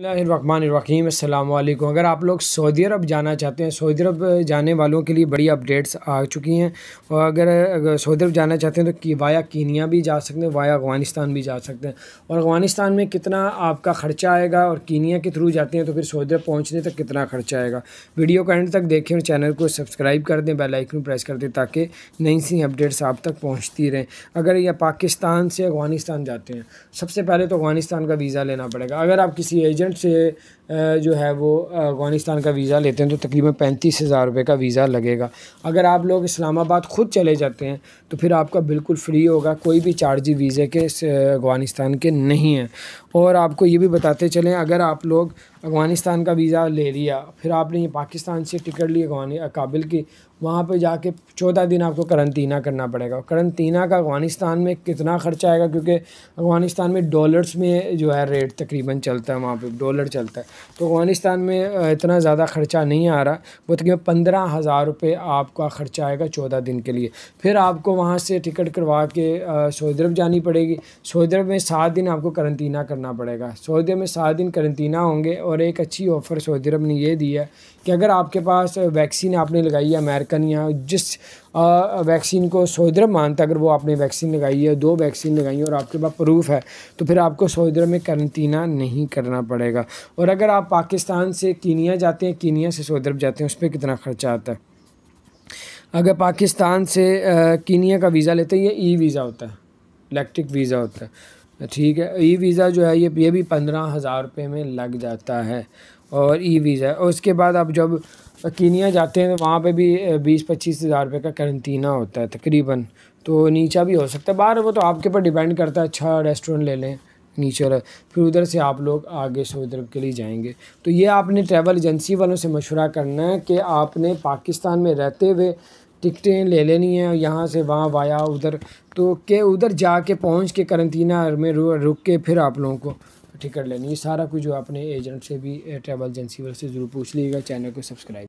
रहीम अस्सलाम अगर आप लोग सऊदी अरब जाना चाहते हैं सऊदी अरब जाने वालों के लिए बड़ी अपडेट्स आ चुकी हैं और अगर, अगर सऊदी अरब जाना चाहते हैं तो कि वाया कीनिया भी जा सकते हैं वाया अफगानिस्तान भी जा सकते हैं और अफगानिस्तान में कितना आपका ख़र्चा आएगा और कीनिया के थ्रू जाते हैं तो फिर सऊदी अरब पहुँचने तक कितना ख़र्चा आएगा वीडियो को एंड तक देखें और चैनल को सब्सक्राइब कर दें बेलाइकन प्रेस कर दें ताकि नई सी अपडेट्स आप तक पहुँचती रहें अगर यह पाकिस्तान से अफगानिस्तान जाते हैं सबसे पहले तो अफगानिस्तान का वीज़ा लेना पड़ेगा अगर आप किसी एजेंट c'est जो है वो अफ़गानिस्तान का वीज़ा लेते हैं तो तकरीबन पैंतीस हज़ार रुपये का वीज़ा लगेगा अगर आप लोग इस्लामाबाद ख़ुद चले जाते हैं तो फिर आपका बिल्कुल फ्री होगा कोई भी चार्ज वीज़े के अफ़गानिस्तान के नहीं हैं और आपको ये भी बताते चलें अगर आप लोग अफ़गानिस्तान का वीज़ा ले लिया फिर आपने ये पाकिस्तान से टिकट ली अफगानी काबिल की वहाँ पर जाके चौदह दिन आपको करंतना करना पड़ेगा करंतना का अफ़गानिस्तान में कितना ख़र्चा आएगा क्योंकि अफ़गानिस्तान में डॉलर्स में जो है रेट तकरीबन चलता है वहाँ पर डॉलर चलता है तो अफगानिस्तान में इतना ज़्यादा ख़र्चा नहीं आ रहा वो तकरीबन पंद्रह हज़ार रुपये आपका ख़र्चा आएगा चौदह दिन के लिए फिर आपको वहाँ से टिकट करवा के सऊदी अरब जानी पड़ेगी सऊदी अरब में सात दिन आपको करंतना करना पड़ेगा सऊदी अरब में सात दिन करंतना होंगे और एक अच्छी ऑफ़र सऊदी अरब ने यह दी है कि अगर आपके पास वैक्सीन आपने लगाई है अमेरिकन या जिस वैक्सीन को सोहिद्र मानता है अगर वो आपने वैक्सीन लगाई है दो वैक्सीन लगाई है और आपके पास प्रूफ है तो फिर आपको सोहिद्र में करंतना नहीं करना पड़ेगा और अगर आप पाकिस्तान से कीनिया जाते हैं कीनिया से सोहिद्र जाते हैं उस पर कितना खर्चा आता है अगर पाकिस्तान से कीनिया का वीज़ा लेते हैं ये ई वीज़ा होता है इलेक्ट्रिक वीज़ा होता है ठीक है ई वीज़ा जो है ये ये भी पंद्रह हज़ार रुपये में लग जाता है और ई वीज़ा और उसके बाद आप जब कीनिया जाते हैं तो वहाँ पे भी बीस पच्चीस हज़ार रुपये का करंटीना होता है तकरीबन तो नीचा भी हो सकता है बाहर वो तो आपके ऊपर डिपेंड करता है अच्छा रेस्टोरेंट ले लें नीचे वाला फिर उधर से आप लोग आगे सऊदी उधर के लिए जाएंगे तो ये आपने ट्रैवल एजेंसी वालों से मशवरा करना है कि आपने पाकिस्तान में रहते हुए टिकटें ले लेनी है और यहाँ से वहाँ वाया उधर तो के उधर जा के पहुँच के करंतना में रुक के फिर आप लोगों को टिकट लेनी ये सारा कुछ जो आपने एजेंट से भी ट्रैवल एजेंसी वाले से ज़रूर पूछ लीजिएगा चैनल को सब्सक्राइब